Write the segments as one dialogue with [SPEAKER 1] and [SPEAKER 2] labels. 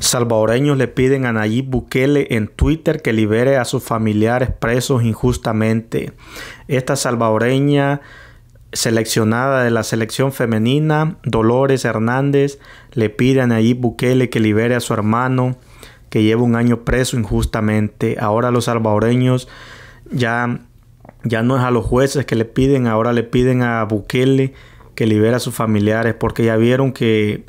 [SPEAKER 1] Salvadoreños le piden a Nayib Bukele en Twitter que libere a sus familiares presos injustamente. Esta salvadoreña seleccionada de la selección femenina, Dolores Hernández, le pide a Nayib Bukele que libere a su hermano que lleva un año preso injustamente. Ahora los salvadoreños ya, ya no es a los jueces que le piden, ahora le piden a Bukele que libere a sus familiares porque ya vieron que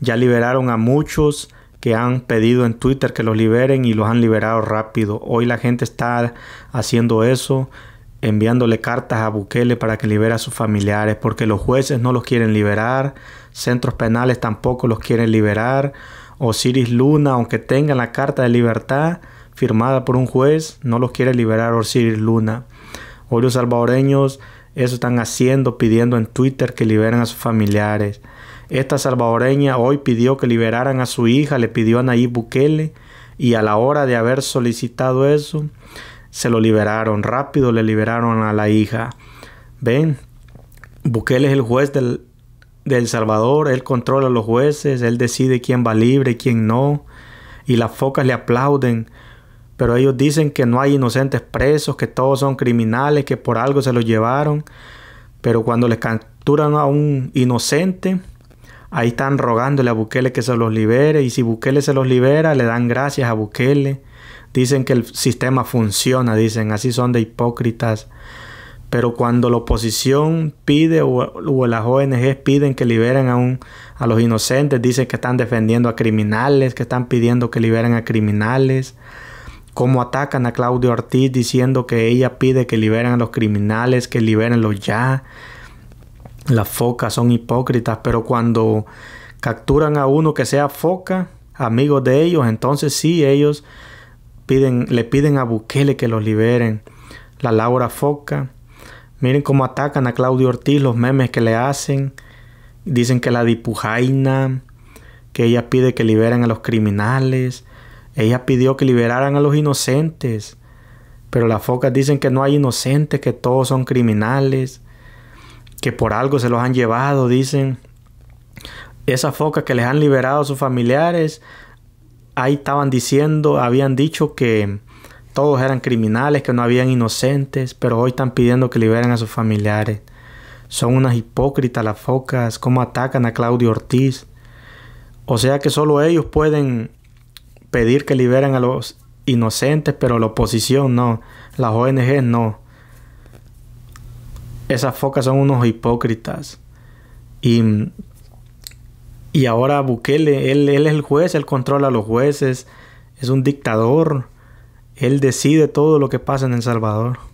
[SPEAKER 1] ya liberaron a muchos que han pedido en Twitter que los liberen y los han liberado rápido. Hoy la gente está haciendo eso, enviándole cartas a Bukele para que libere a sus familiares, porque los jueces no los quieren liberar, centros penales tampoco los quieren liberar, Osiris Luna, aunque tenga la carta de libertad firmada por un juez, no los quiere liberar Osiris Luna. Hoy los salvadoreños eso están haciendo, pidiendo en Twitter que liberen a sus familiares. Esta salvadoreña hoy pidió que liberaran a su hija, le pidió a Nayib Bukele y a la hora de haber solicitado eso, se lo liberaron. Rápido le liberaron a la hija. Ven, Bukele es el juez del, Salvador, él controla a los jueces, él decide quién va libre, y quién no, y las focas le aplauden. Pero ellos dicen que no hay inocentes presos, que todos son criminales, que por algo se los llevaron. Pero cuando les capturan a un inocente, Ahí están rogándole a Bukele que se los libere y si Bukele se los libera, le dan gracias a Bukele. Dicen que el sistema funciona, dicen, así son de hipócritas. Pero cuando la oposición pide o, las ONGs piden que liberen a, un, a los inocentes, dicen que están defendiendo a criminales, que están pidiendo que liberen a criminales cómo atacan a Claudio Ortiz diciendo que ella pide que liberen a los criminales, que liberenlos ya, las focas son hipócritas, pero cuando capturan a uno que sea foca, amigo de ellos, entonces sí ellos le piden a Bukele que los liberen. La Laura Foca. Miren cómo atacan a Claudio Ortiz, los memes que le hacen. Dicen que la dipujaina, que ella pide que liberen a los criminales. Ella pidió que liberaran a los inocentes. Pero las focas dicen que no hay inocentes, que todos son criminales que por algo se los han llevado, dicen. esas focas que les han liberado a sus familiares, ahí estaban diciendo, habían dicho que todos eran criminales, que no habían inocentes, pero hoy están pidiendo que liberen a sus familiares. Son unas hipócritas las focas, como atacan a Claudio Ortiz. O sea que solo ellos pueden pedir que liberen a los inocentes, pero la oposición no, las ONG no esas focas son unos hipócritas. Y, y ahora Bukele, él, él es el juez, él controla a los jueces, es un dictador, él decide todo lo que pasa en El Salvador.